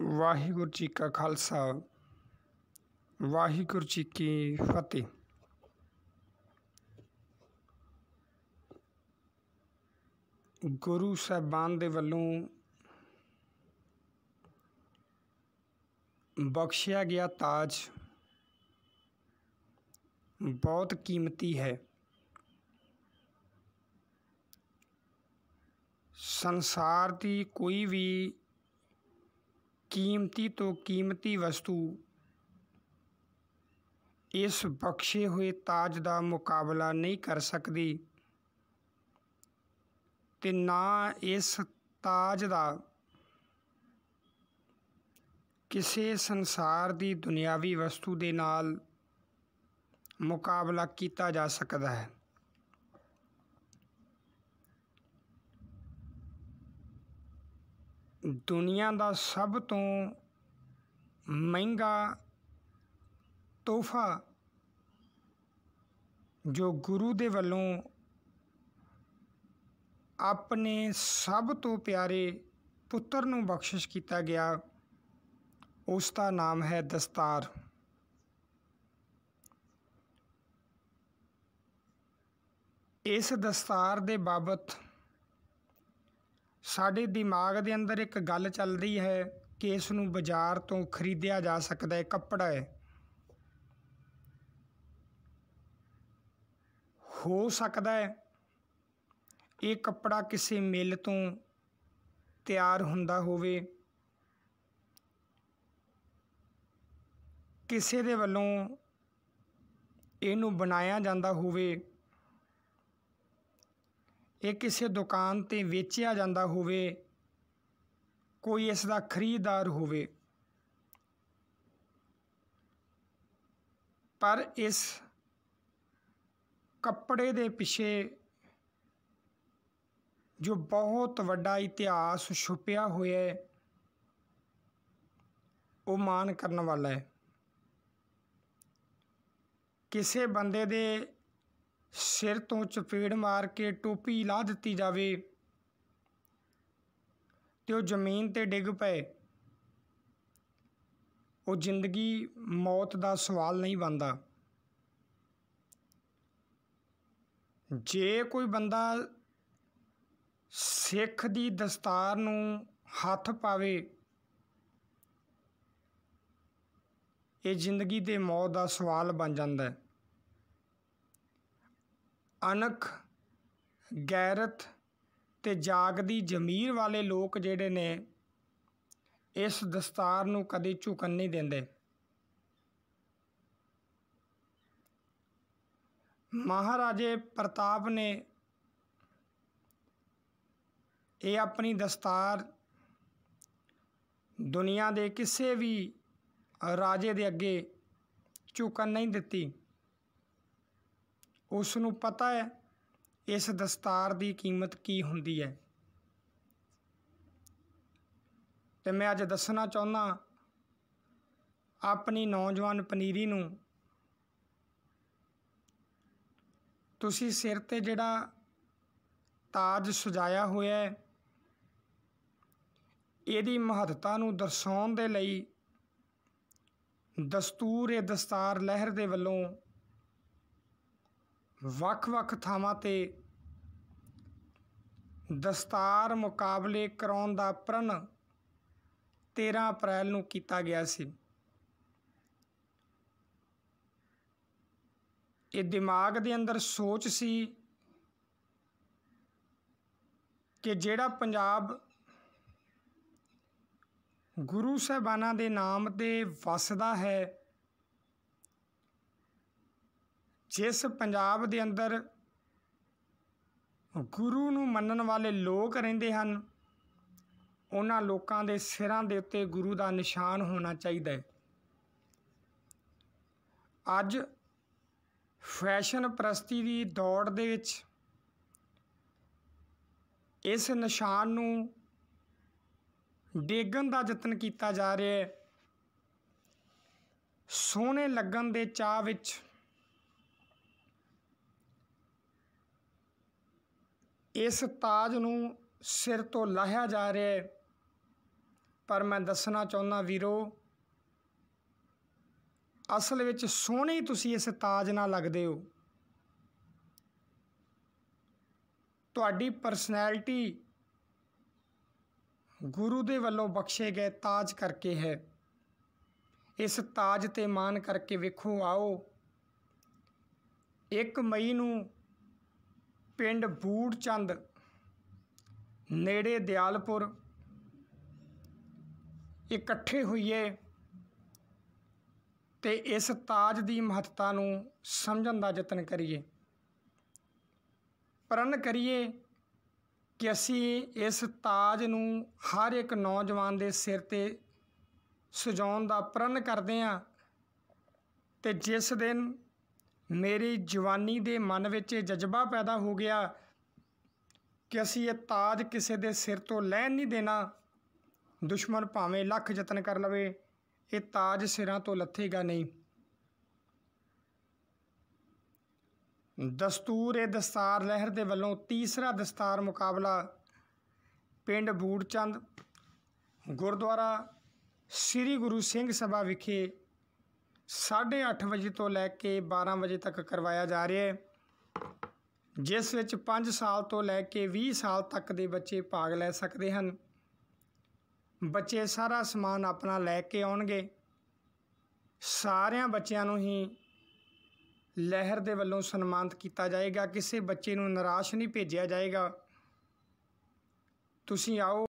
वागुरु जी का खालसा वागुरु जी की फतेह गुरु साहबान वालों बख्शिया गया ताज बहुत कीमती है संसार की कोई भी ਕੀਮਤੀ ਤੋਂ ਕੀਮਤੀ ਵਸਤੂ ਇਸ ਬਖਸ਼ੇ ਹੋਏ ਤਾਜ ਦਾ ਮੁਕਾਬਲਾ ਨਹੀਂ ਕਰ ਸਕਦੀ ਤੇ ਨਾ ਇਸ ਤਾਜ ਦਾ ਕਿਸੇ ਸੰਸਾਰ ਦੀ ਦੁਨਿਆਵੀ ਵਸਤੂ ਦੇ ਨਾਲ ਮੁਕਾਬਲਾ ਕੀਤਾ ਜਾ ਸਕਦਾ ਹੈ ਦੁਨੀਆ ਦਾ ਸਭ ਤੋਂ ਮਹਿੰਗਾ ਤੋਹਫ਼ਾ ਜੋ ਗੁਰੂ ਦੇ ਵੱਲੋਂ ਆਪਣੇ ਸਭ ਤੋਂ ਪਿਆਰੇ ਪੁੱਤਰ ਨੂੰ ਬਖਸ਼ਿਸ਼ ਕੀਤਾ ਗਿਆ ਉਸ ਦਾ ਨਾਮ ਹੈ ਦਸਤਾਰ ਇਸ ਦਸਤਾਰ ਦੇ ਬਾਬਤ ਸਾਡੇ ਦਿਮਾਗ ਦੇ ਅੰਦਰ ਇੱਕ ਗੱਲ ਚੱਲਦੀ ਹੈ ਕਿ ਇਸ ਨੂੰ ਬਾਜ਼ਾਰ ਤੋਂ ਖਰੀਦਿਆ ਜਾ ਸਕਦਾ ਹੈ ਕੱਪੜਾ ਹੈ ਹੋ ਸਕਦਾ ਹੈ ਇਹ ਕੱਪੜਾ ਕਿਸੇ ਮਿੱਲ ਤੋਂ ਤਿਆਰ ਹੁੰਦਾ ਹੋਵੇ ਕਿਸੇ ਦੇ ਵੱਲੋਂ ਇਹਨੂੰ ਬਣਾਇਆ ਜਾਂਦਾ ਹੋਵੇ ਇਹ ਕਿਸੇ ਦੁਕਾਨ 'ਤੇ ਵੇਚਿਆ ਜਾਂਦਾ ਹੋਵੇ ਕੋਈ ਇਸ ਦਾ ਖਰੀਦਦਾਰ ਹੋਵੇ ਪਰ ਇਸ ਕੱਪੜੇ ਦੇ ਪਿੱਛੇ ਜੋ ਬਹੁਤ ਵੱਡਾ ਇਤਿਹਾਸ ਛੁਪਿਆ ਹੋਇਆ ਹੈ ਉਹ ਮਾਨ ਕਰਨ ਵਾਲਾ ਹੈ ਕਿਸੇ ਬੰਦੇ ਦੇ ਸਿਰ ਤੋਂ ਚਪੇੜ ਮਾਰ ਕੇ ਟੋਪੀ ਲਾਹ ਦਿੱਤੀ ਜਾਵੇ ਤੇ ਉਹ ਜ਼ਮੀਨ ਤੇ ਡਿੱਗ ਪਏ ਉਹ ਜ਼ਿੰਦਗੀ ਮੌਤ ਦਾ ਸਵਾਲ ਨਹੀਂ ਬਣਦਾ ਜੇ ਕੋਈ ਬੰਦਾ ਸਿੱਖ ਦੀ ਦਸਤਾਰ ਨੂੰ ਹੱਥ ਪਾਵੇ ਇਹ ਜ਼ਿੰਦਗੀ ਤੇ ਮੌਤ ਦਾ ਸਵਾਲ ਬਣ ਜਾਂਦਾ ਹੈ ਅਣਖ ਗੈਰਤ ਤੇ ਜਾਗਦੀ ਜ਼ਮੀਰ ਵਾਲੇ ਲੋਕ ਜਿਹੜੇ ਨੇ ਇਸ ਦਸਤਾਰ ਨੂੰ ਕਦੇ ਝੁਕਣ ਨਹੀਂ ਦਿੰਦੇ ਮਹਾਰਾਜੇ ਪ੍ਰਤਾਪ ਨੇ ਇਹ ਆਪਣੀ ਦਸਤਾਰ ਦੁਨੀਆ ਦੇ ਕਿਸੇ ਵੀ ਰਾਜੇ ਦੇ ਅੱਗੇ ਝੁਕਣ ਨਹੀਂ ਦਿੱਤੀ ਉਸ ਨੂੰ ਪਤਾ ਹੈ ਇਸ ਦਸਤਾਰ ਦੀ ਕੀਮਤ ਕੀ ਹੁੰਦੀ ਹੈ ਤੇ ਮੈਂ ਅੱਜ ਦੱਸਣਾ ਚਾਹੁੰਦਾ ਆਪਣੀ ਨੌਜਵਾਨ ਪਨੀਰੀ ਨੂੰ ਤੁਸੀਂ ਸਿਰ ਤੇ ਜਿਹੜਾ ਤਾਜ ਸਜਾਇਆ ਹੋਇਆ ਹੈ ਇਹਦੀ ਮਹੱਤਤਾ ਨੂੰ ਦਰਸਾਉਣ ਦੇ ਲਈ ਦਸਤੂਰ ਇਹ ਦਸਤਾਰ ਲਹਿਰ ਦੇ ਵੱਲੋਂ ਵੱਖ ਵੱਖ ਥਾਵਾਂ 'ਤੇ ਦਸਤਾਰ ਮੁਕਾਬਲੇ ਕਰਾਉਣ ਦਾ ਪ੍ਰਣ 13 ਅਪ੍ਰੈਲ ਨੂੰ ਕੀਤਾ ਗਿਆ ਸੀ ਇਹ ਦਿਮਾਗ ਦੇ ਅੰਦਰ ਸੋਚ ਸੀ ਕਿ ਜਿਹੜਾ ਪੰਜਾਬ ਗੁਰੂ ਸਾਹਿਬਾਨਾਂ ਦੇ ਨਾਮ ਤੇ ਵਸਦਾ ਹੈ ਜਿਸ ਪੰਜਾਬ ਦੇ ਅੰਦਰ ਗੁਰੂ ਨੂੰ ਮੰਨਣ ਵਾਲੇ ਲੋਕ ਰਹਿੰਦੇ ਹਨ ਉਹਨਾਂ ਲੋਕਾਂ ਦੇ ਸਿਰਾਂ ਦੇ ਉੱਤੇ ਗੁਰੂ ਦਾ ਨਿਸ਼ਾਨ ਹੋਣਾ ਚਾਹੀਦਾ ਹੈ ਅੱਜ ਫੈਸ਼ਨ ਪ੍ਰਸਤੀ ਦੀ ਦੌੜ ਦੇ ਵਿੱਚ ਇਸ ਨਿਸ਼ਾਨ ਨੂੰ ਡੇਗਣ ਦਾ ਯਤਨ ਕੀਤਾ ਜਾ ਰਿਹਾ ਹੈ ਸੋਹਣੇ ਲੱਗਣ ਦੇ ਚਾਹ ਵਿੱਚ ਇਸ ਤਾਜ ਨੂੰ ਸਿਰ ਤੋਂ ਲਾਹਿਆ ਜਾ ਰਿਹਾ ਹੈ ਪਰ ਮੈਂ ਦੱਸਣਾ ਚਾਹੁੰਦਾ ਵੀਰੋ ਅਸਲ ਵਿੱਚ ਸੋਹਣੇ ਤੁਸੀਂ ਇਸ ਤਾਜ ਨਾਲ ਲੱਗਦੇ ਹੋ ਤੁਹਾਡੀ ਪਰਸਨੈਲਿਟੀ ਗੁਰੂ ਦੇ ਵੱਲੋਂ ਬਖਸ਼ੇ ਗਏ ਤਾਜ ਕਰਕੇ ਹੈ ਇਸ ਤਾਜ ਤੇ ਮਾਨ ਕਰਕੇ ਵੇਖੋ ਆਓ 1 ਮਈ ਨੂੰ ਪਿੰਡ ਬੂੜ ਚੰਦ ਨੇੜੇ ਦਿਆਲਪੁਰ ਇਕੱਠੇ ਹੋਈਏ ਤੇ ਇਸ ਤਾਜ ਦੀ ਮਹੱਤਤਾ ਨੂੰ ਸਮਝਣ ਦਾ ਯਤਨ ਕਰੀਏ ਪ੍ਰਣ ਕਰੀਏ ਕਿ ਅਸੀਂ ਇਸ ਤਾਜ ਨੂੰ ਹਰ ਇੱਕ ਨੌਜਵਾਨ ਦੇ ਸਿਰ ਤੇ ਸਜਾਉਣ ਦਾ ਪ੍ਰਣ ਕਰਦੇ ਹਾਂ ਤੇ ਜਿਸ ਦਿਨ ਮੇਰੀ ਜਵਾਨੀ ਦੇ ਮਨ ਵਿੱਚ ਇਹ ਜਜ਼ਬਾ ਪੈਦਾ ਹੋ ਗਿਆ ਕਿ ਅਸੀਂ ਇਹ ਤਾਜ ਕਿਸੇ ਦੇ ਸਿਰ ਤੋਂ ਲੈਣ ਨਹੀਂ ਦੇਣਾ ਦੁਸ਼ਮਣ ਭਾਵੇਂ ਲੱਖ ਯਤਨ ਕਰ ਲਵੇ ਇਹ ਤਾਜ ਸਿਰਾਂ ਤੋਂ ਲੱਥੇਗਾ ਨਹੀਂ ਦਸਤੂਰ ਇਹ ਦਸਤਾਰ ਲਹਿਰ ਦੇ ਵੱਲੋਂ ਤੀਸਰਾ ਦਸਤਾਰ ਮੁਕਾਬਲਾ ਪਿੰਡ ਬੂੜਚੰਦ ਗੁਰਦੁਆਰਾ ਸ੍ਰੀ ਗੁਰੂ ਸਿੰਘ ਸਭਾ ਵਿਖੇ 8:30 ਵਜੇ ਤੋਂ ਲੈ ਕੇ 12 ਵਜੇ ਤੱਕ ਕਰਵਾਇਆ ਜਾ ਰਿਹਾ ਹੈ ਜਿਸ ਵਿੱਚ 5 ਸਾਲ ਤੋਂ ਲੈ ਕੇ 20 ਸਾਲ ਤੱਕ ਦੇ ਬੱਚੇ ਭਾਗ ਲੈ ਸਕਦੇ ਹਨ ਬੱਚੇ ਸਾਰਾ ਸਮਾਨ ਆਪਣਾ ਲੈ ਕੇ ਆਉਣਗੇ ਸਾਰਿਆਂ ਬੱਚਿਆਂ ਨੂੰ ਹੀ ਲਹਿਰ ਦੇ ਵੱਲੋਂ ਸਨਮਾਨਿਤ ਕੀਤਾ ਜਾਏਗਾ ਕਿਸੇ ਬੱਚੇ ਨੂੰ ਨਿਰਾਸ਼ ਨਹੀਂ ਭੇਜਿਆ ਜਾਏਗਾ ਤੁਸੀਂ ਆਓ